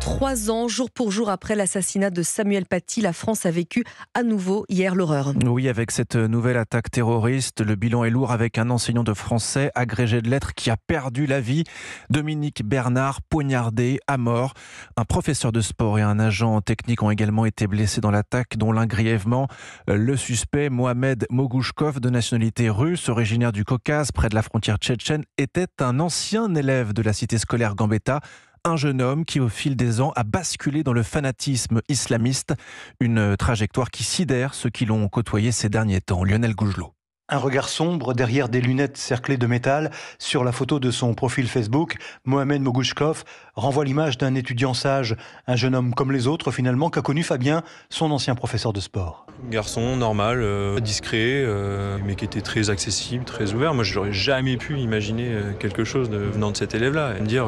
trois ans, jour pour jour après l'assassinat de Samuel Paty, la France a vécu à nouveau hier l'horreur. Oui, avec cette nouvelle attaque terroriste, le bilan est lourd avec un enseignant de français agrégé de lettres qui a perdu la vie. Dominique Bernard, poignardé à mort. Un professeur de sport et un agent technique ont également été blessés dans l'attaque, dont l'un Le suspect, Mohamed Mogouchkov, de nationalité russe, originaire du Caucase, près de la frontière tchétchène, était un ancien élève de la cité scolaire Gambetta un jeune homme qui, au fil des ans, a basculé dans le fanatisme islamiste, une trajectoire qui sidère ceux qui l'ont côtoyé ces derniers temps. Lionel Gougelot. Un regard sombre derrière des lunettes cerclées de métal sur la photo de son profil Facebook, Mohamed Mogouchkov renvoie l'image d'un étudiant sage, un jeune homme comme les autres finalement qu'a connu Fabien, son ancien professeur de sport. Garçon normal, euh, discret, euh, mais qui était très accessible, très ouvert. Moi, je n'aurais jamais pu imaginer euh, quelque chose de, venant de cet élève-là et me dire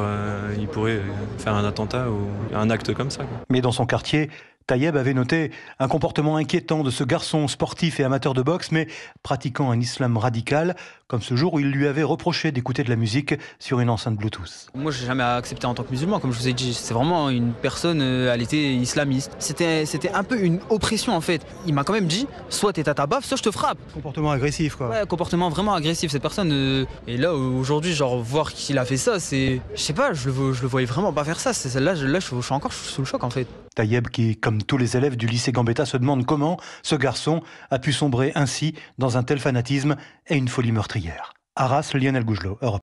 qu'il il pourrait faire un attentat ou un acte comme ça. Mais dans son quartier, Tayeb avait noté un comportement inquiétant de ce garçon sportif et amateur de boxe, mais pratiquant un islam radical, comme ce jour où il lui avait reproché d'écouter de la musique sur une enceinte Bluetooth. Moi, j'ai jamais accepté en tant que musulman, comme je vous ai dit. C'est vraiment une personne, euh, elle était islamiste. C'était, c'était un peu une oppression en fait. Il m'a quand même dit, soit t'es à ta baffe, soit je te frappe. Comportement agressif quoi. Ouais, comportement vraiment agressif cette personne. Euh. et là, aujourd'hui, genre voir qu'il a fait ça, c'est, je sais pas, je le, je le voyais vraiment pas faire ça. C'est celle-là, là, je suis encore sous le choc en fait. Kayeb qui, comme tous les élèves du lycée Gambetta, se demande comment ce garçon a pu sombrer ainsi dans un tel fanatisme et une folie meurtrière. Arras, Lionel Gougelot, Europe.